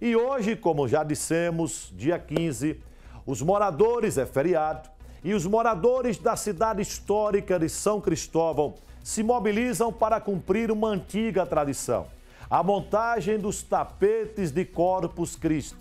E hoje, como já dissemos, dia 15, os moradores, é feriado, e os moradores da cidade histórica de São Cristóvão se mobilizam para cumprir uma antiga tradição: a montagem dos tapetes de Corpus Christi.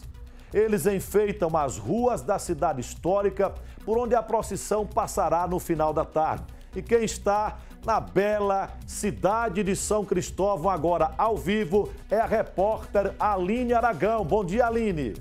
Eles enfeitam as ruas da cidade histórica, por onde a procissão passará no final da tarde e quem está na bela cidade de São Cristóvão agora ao vivo é a repórter Aline Aragão. Bom dia, Aline.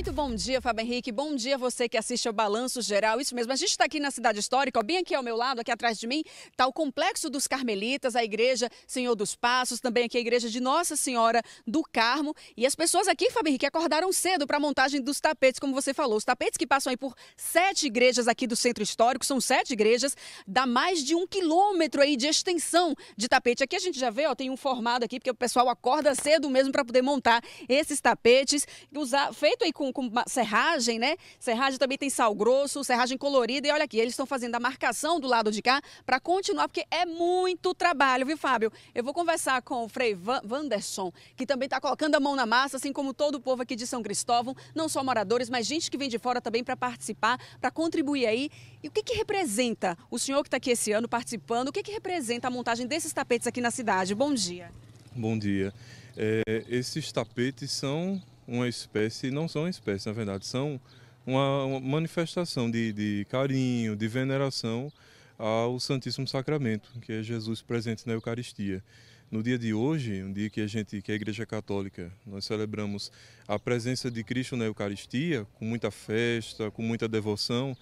Muito bom dia, Fábio Henrique. Bom dia você que assiste ao Balanço Geral. Isso mesmo, a gente está aqui na Cidade Histórica, ó, bem aqui ao meu lado, aqui atrás de mim, está o Complexo dos Carmelitas, a Igreja Senhor dos Passos, também aqui a Igreja de Nossa Senhora do Carmo. E as pessoas aqui, Fábio Henrique, acordaram cedo para a montagem dos tapetes, como você falou. Os tapetes que passam aí por sete igrejas aqui do Centro Histórico, são sete igrejas, dá mais de um quilômetro aí de extensão de tapete. Aqui a gente já vê, ó, tem um formado aqui, porque o pessoal acorda cedo mesmo para poder montar esses tapetes. Usar, feito aí com com, serragem, né? Serragem também tem sal grosso, serragem colorida. E olha aqui, eles estão fazendo a marcação do lado de cá para continuar, porque é muito trabalho, viu, Fábio? Eu vou conversar com o Frei Vanderson, que também está colocando a mão na massa, assim como todo o povo aqui de São Cristóvão, não só moradores, mas gente que vem de fora também para participar, para contribuir aí. E o que, que representa o senhor que está aqui esse ano participando? O que, que representa a montagem desses tapetes aqui na cidade? Bom dia. Bom dia. É, esses tapetes são uma espécie, não são uma espécie, na verdade, são uma, uma manifestação de, de carinho, de veneração ao Santíssimo Sacramento, que é Jesus presente na Eucaristia. No dia de hoje, um dia que a gente, que a Igreja Católica, nós celebramos a presença de Cristo na Eucaristia, com muita festa, com muita devoção,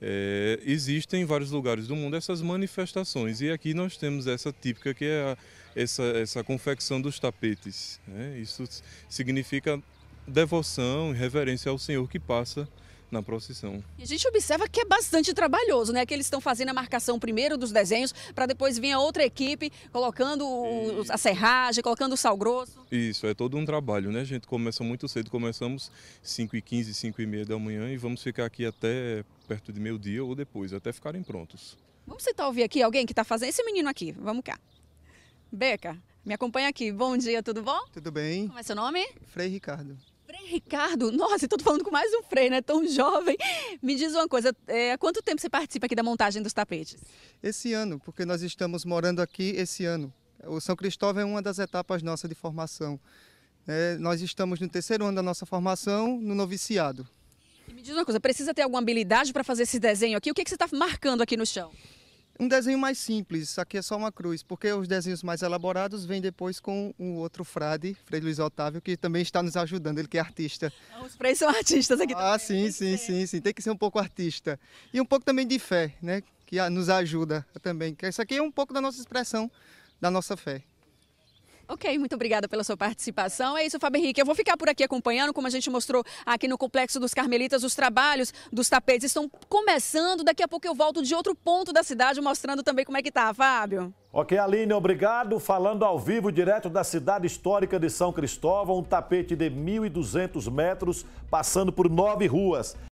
é, existem em vários lugares do mundo essas manifestações e aqui nós temos essa típica que é a, essa, essa confecção dos tapetes. Né? Isso significa devoção e reverência ao Senhor que passa na procissão. E a gente observa que é bastante trabalhoso, né? Que eles estão fazendo a marcação primeiro dos desenhos, para depois vir a outra equipe colocando o, a serragem, colocando o sal grosso. Isso, é todo um trabalho, né? A gente começa muito cedo, começamos 5 e 15 5 e meia da manhã e vamos ficar aqui até perto de meio-dia ou depois, até ficarem prontos. Vamos tentar ouvir aqui alguém que está fazendo, esse menino aqui, vamos cá. Beca, me acompanha aqui, bom dia, tudo bom? Tudo bem. Como é seu nome? Frei Ricardo. Ricardo, nossa, estou falando com mais um freio, né? Tão jovem. Me diz uma coisa, é, há quanto tempo você participa aqui da montagem dos tapetes? Esse ano, porque nós estamos morando aqui esse ano. O São Cristóvão é uma das etapas nossas de formação. É, nós estamos no terceiro ano da nossa formação, no noviciado. E me diz uma coisa, precisa ter alguma habilidade para fazer esse desenho aqui? O que, que você está marcando aqui no chão? um desenho mais simples, isso aqui é só uma cruz, porque os desenhos mais elaborados vêm depois com o um outro frade, Frei Luiz Otávio, que também está nos ajudando, ele que é artista. os freis são artistas aqui ah, também. Ah, sim, sim, sim, sim, tem que ser um pouco artista. E um pouco também de fé, né, que nos ajuda também, que isso aqui é um pouco da nossa expressão, da nossa fé. Ok, muito obrigada pela sua participação. É isso, Fábio Henrique. Eu vou ficar por aqui acompanhando, como a gente mostrou aqui no Complexo dos Carmelitas, os trabalhos dos tapetes estão começando. Daqui a pouco eu volto de outro ponto da cidade, mostrando também como é que está, Fábio. Ok, Aline, obrigado. Falando ao vivo, direto da cidade histórica de São Cristóvão, um tapete de 1.200 metros, passando por nove ruas.